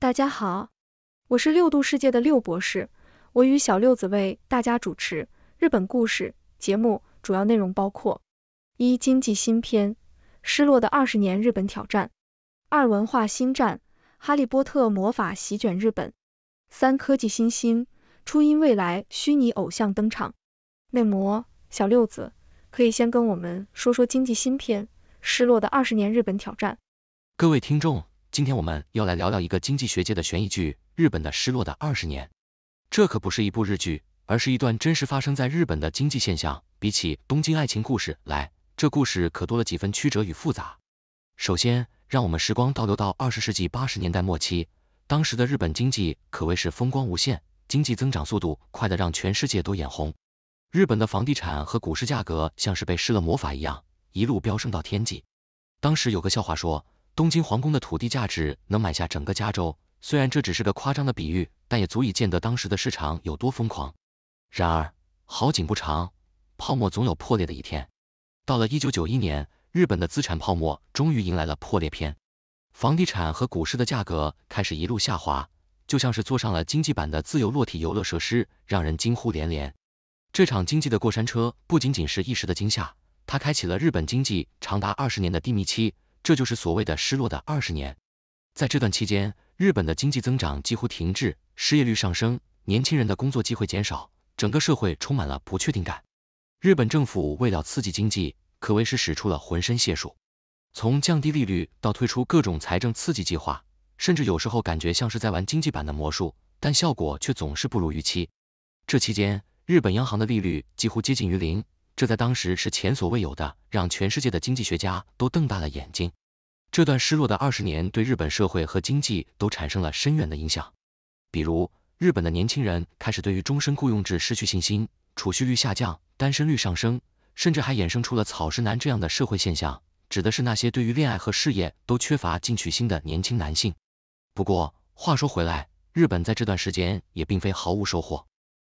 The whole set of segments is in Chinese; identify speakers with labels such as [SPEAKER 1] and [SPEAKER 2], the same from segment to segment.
[SPEAKER 1] 大家好，我是六度世界的六博士，我与小六子为大家主持日本故事节目，主要内容包括：一、经济新篇，失落的二十年日本挑战；二、文化新战，哈利波特魔法席卷日本；三、科技新星，初音未来虚拟偶像登场。内模小六子，可以先跟我们说说经济新篇，失落的二十年日本挑战。
[SPEAKER 2] 各位听众。今天我们要来聊聊一个经济学界的悬疑剧——日本的失落的二十年。这可不是一部日剧，而是一段真实发生在日本的经济现象。比起《东京爱情故事》来，这故事可多了几分曲折与复杂。首先，让我们时光倒流到二十世纪八十年代末期，当时的日本经济可谓是风光无限，经济增长速度快的让全世界都眼红。日本的房地产和股市价格像是被施了魔法一样，一路飙升到天际。当时有个笑话说，东京皇宫的土地价值能买下整个加州，虽然这只是个夸张的比喻，但也足以见得当时的市场有多疯狂。然而好景不长，泡沫总有破裂的一天。到了一九九一年，日本的资产泡沫终于迎来了破裂篇，房地产和股市的价格开始一路下滑，就像是坐上了经济版的自由落体游乐设施，让人惊呼连连。这场经济的过山车不仅仅是一时的惊吓，它开启了日本经济长达二十年的低迷期。这就是所谓的失落的二十年，在这段期间，日本的经济增长几乎停滞，失业率上升，年轻人的工作机会减少，整个社会充满了不确定感。日本政府为了刺激经济，可谓是使出了浑身解数，从降低利率到推出各种财政刺激计划，甚至有时候感觉像是在玩经济版的魔术，但效果却总是不如预期。这期间，日本央行的利率几乎接近于零。这在当时是前所未有的，让全世界的经济学家都瞪大了眼睛。这段失落的二十年对日本社会和经济都产生了深远的影响，比如日本的年轻人开始对于终身雇佣制失去信心，储蓄率下降，单身率上升，甚至还衍生出了草食男这样的社会现象，指的是那些对于恋爱和事业都缺乏进取心的年轻男性。不过话说回来，日本在这段时间也并非毫无收获，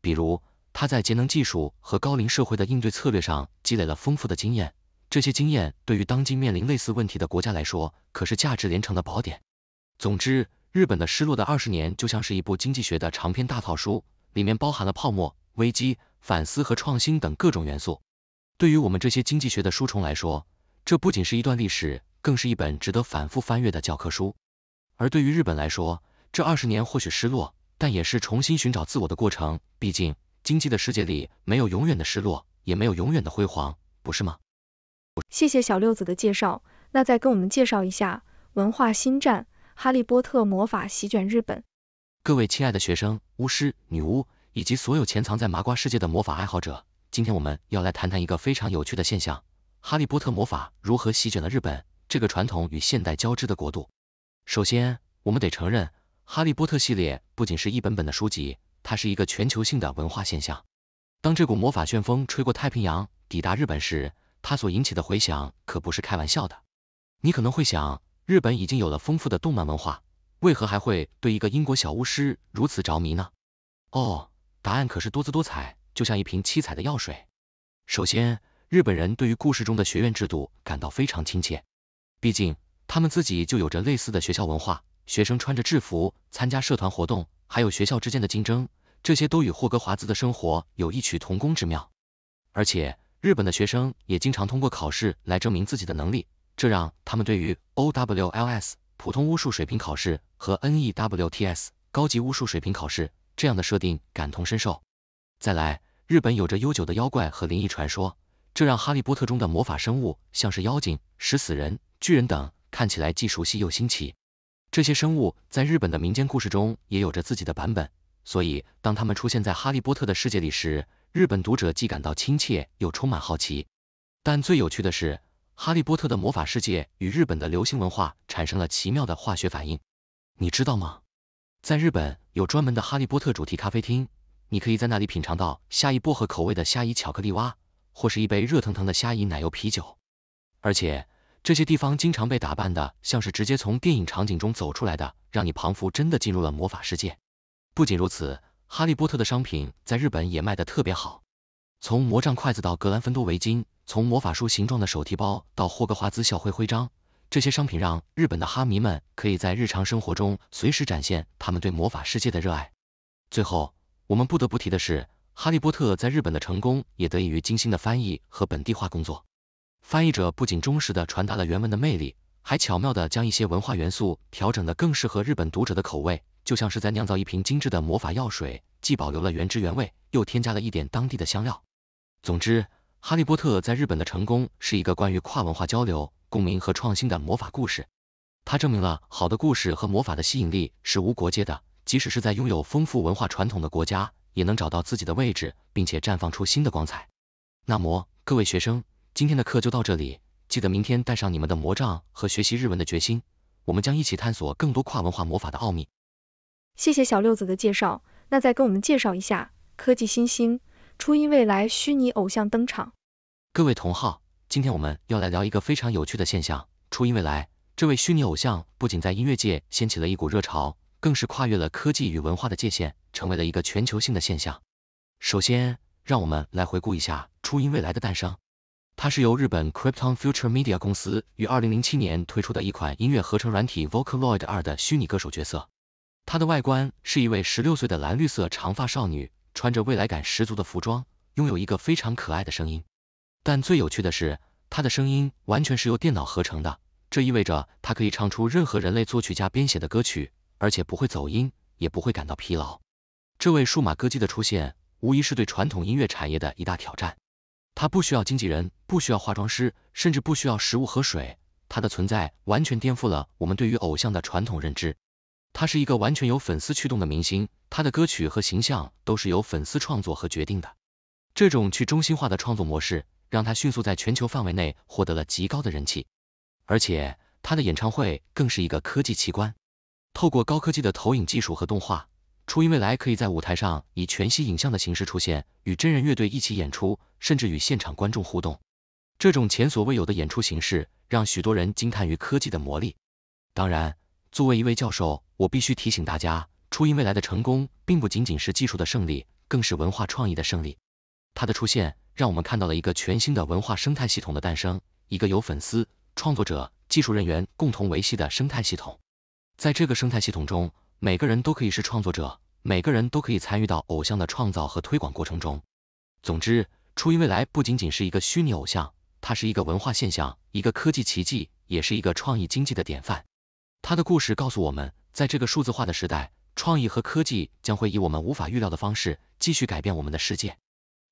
[SPEAKER 2] 比如。他在节能技术和高龄社会的应对策略上积累了丰富的经验，这些经验对于当今面临类似问题的国家来说可是价值连城的宝典。总之，日本的失落的二十年就像是一部经济学的长篇大套书，里面包含了泡沫、危机、反思和创新等各种元素。对于我们这些经济学的书虫来说，这不仅是一段历史，更是一本值得反复翻阅的教科书。而对于日本来说，这二十年或许失落，但也是重新寻找自我的过程。毕竟，经济的世界里没有永远的失落，也没有永远的辉煌，不是吗？
[SPEAKER 1] 谢谢小六子的介绍，那再跟我们介绍一下文化新战，哈利波特魔法席卷日本。
[SPEAKER 2] 各位亲爱的学生、巫师、女巫以及所有潜藏在麻瓜世界的魔法爱好者，今天我们要来谈谈一个非常有趣的现象，哈利波特魔法如何席卷了日本这个传统与现代交织的国度。首先，我们得承认，哈利波特系列不仅是一本本的书籍。它是一个全球性的文化现象。当这股魔法旋风吹过太平洋，抵达日本时，它所引起的回响可不是开玩笑的。你可能会想，日本已经有了丰富的动漫文化，为何还会对一个英国小巫师如此着迷呢？哦，答案可是多姿多彩，就像一瓶七彩的药水。首先，日本人对于故事中的学院制度感到非常亲切，毕竟他们自己就有着类似的学校文化，学生穿着制服，参加社团活动，还有学校之间的竞争。这些都与霍格华兹的生活有异曲同工之妙，而且日本的学生也经常通过考试来证明自己的能力，这让他们对于 OWLS 普通巫术水平考试和 NEWTS 高级巫术水平考试这样的设定感同身受。再来，日本有着悠久的妖怪和灵异传说，这让《哈利波特》中的魔法生物像是妖精、食死人、巨人等看起来既熟悉又新奇。这些生物在日本的民间故事中也有着自己的版本。所以，当他们出现在哈利波特的世界里时，日本读者既感到亲切又充满好奇。但最有趣的是，哈利波特的魔法世界与日本的流行文化产生了奇妙的化学反应。你知道吗？在日本有专门的哈利波特主题咖啡厅，你可以在那里品尝到虾夷薄荷口味的虾夷巧克力蛙，或是一杯热腾腾的虾夷奶油啤酒。而且，这些地方经常被打扮的像是直接从电影场景中走出来的，让你仿佛真的进入了魔法世界。不仅如此，哈利波特的商品在日本也卖得特别好。从魔杖、筷子到格兰芬多围巾，从魔法书形状的手提包到霍格华兹校徽徽章，这些商品让日本的哈迷们可以在日常生活中随时展现他们对魔法世界的热爱。最后，我们不得不提的是，哈利波特在日本的成功也得益于精心的翻译和本地化工作。翻译者不仅忠实的传达了原文的魅力，还巧妙的将一些文化元素调整的更适合日本读者的口味。就像是在酿造一瓶精致的魔法药水，既保留了原汁原味，又添加了一点当地的香料。总之，哈利波特在日本的成功是一个关于跨文化交流、共鸣和创新的魔法故事。它证明了好的故事和魔法的吸引力是无国界的，即使是在拥有丰富文化传统的国家，也能找到自己的位置，并且绽放出新的光彩。那么，各位学生，今天的课就到这里，记得明天带上你们的魔杖和学习日文的决心，我们将一起探索更多跨文化魔法的奥秘。
[SPEAKER 1] 谢谢小六子的介绍，那再跟我们介绍一下科技新星初音未来虚拟偶像登场。
[SPEAKER 2] 各位同好，今天我们要来聊一个非常有趣的现象，初音未来这位虚拟偶像不仅在音乐界掀起了一股热潮，更是跨越了科技与文化的界限，成为了一个全球性的现象。首先，让我们来回顾一下初音未来的诞生，它是由日本 Krypton Future Media 公司于二零零七年推出的一款音乐合成软体 Vocaloid 二的虚拟歌手角色。它的外观是一位十六岁的蓝绿色长发少女，穿着未来感十足的服装，拥有一个非常可爱的声音。但最有趣的是，它的声音完全是由电脑合成的，这意味着它可以唱出任何人类作曲家编写的歌曲，而且不会走音，也不会感到疲劳。这位数码歌姬的出现无疑是对传统音乐产业的一大挑战。它不需要经纪人，不需要化妆师，甚至不需要食物和水。它的存在完全颠覆了我们对于偶像的传统认知。他是一个完全由粉丝驱动的明星，他的歌曲和形象都是由粉丝创作和决定的。这种去中心化的创作模式，让他迅速在全球范围内获得了极高的人气。而且，他的演唱会更是一个科技奇观。透过高科技的投影技术和动画，初音未来可以在舞台上以全息影像的形式出现，与真人乐队一起演出，甚至与现场观众互动。这种前所未有的演出形式，让许多人惊叹于科技的魔力。当然，作为一位教授。我必须提醒大家，初音未来的成功并不仅仅是技术的胜利，更是文化创意的胜利。它的出现让我们看到了一个全新的文化生态系统的诞生，一个由粉丝、创作者、技术人员共同维系的生态系统。在这个生态系统中，每个人都可以是创作者，每个人都可以参与到偶像的创造和推广过程中。总之，初音未来不仅仅是一个虚拟偶像，它是一个文化现象，一个科技奇迹，也是一个创意经济的典范。它的故事告诉我们。在这个数字化的时代，创意和科技将会以我们无法预料的方式继续改变我们的世界，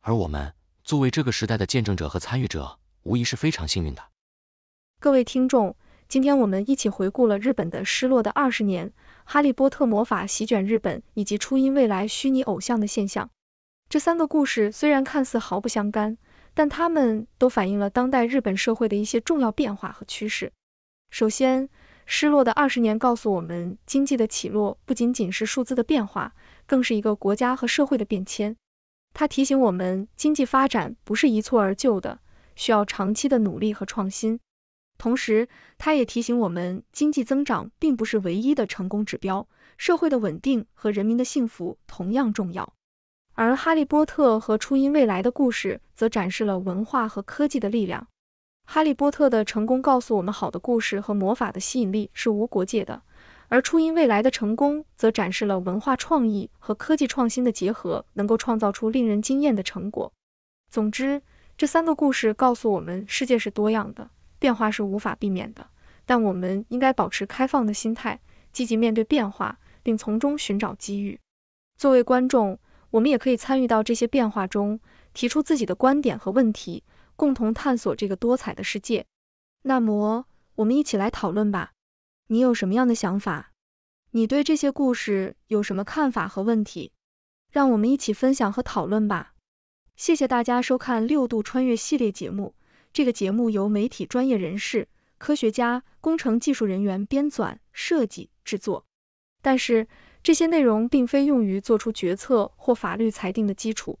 [SPEAKER 2] 而我们作为这个时代的见证者和参与者，无疑是非常幸运的。
[SPEAKER 1] 各位听众，今天我们一起回顾了日本的失落的二十年、哈利波特魔法席卷日本以及初音未来虚拟偶像的现象。这三个故事虽然看似毫不相干，但它们都反映了当代日本社会的一些重要变化和趋势。首先，失落的二十年告诉我们，经济的起落不仅仅是数字的变化，更是一个国家和社会的变迁。它提醒我们，经济发展不是一蹴而就的，需要长期的努力和创新。同时，它也提醒我们，经济增长并不是唯一的成功指标，社会的稳定和人民的幸福同样重要。而《哈利波特》和初音未来的故事则展示了文化和科技的力量。《哈利波特》的成功告诉我们，好的故事和魔法的吸引力是无国界的；而《初音未来》的成功则展示了文化创意和科技创新的结合能够创造出令人惊艳的成果。总之，这三个故事告诉我们，世界是多样的，变化是无法避免的，但我们应该保持开放的心态，积极面对变化，并从中寻找机遇。作为观众，我们也可以参与到这些变化中，提出自己的观点和问题。共同探索这个多彩的世界。那么，我们一起来讨论吧。你有什么样的想法？你对这些故事有什么看法和问题？让我们一起分享和讨论吧。谢谢大家收看六度穿越系列节目。这个节目由媒体专业人士、科学家、工程技术人员编纂、设计、制作，但是这些内容并非用于做出决策或法律裁定的基础。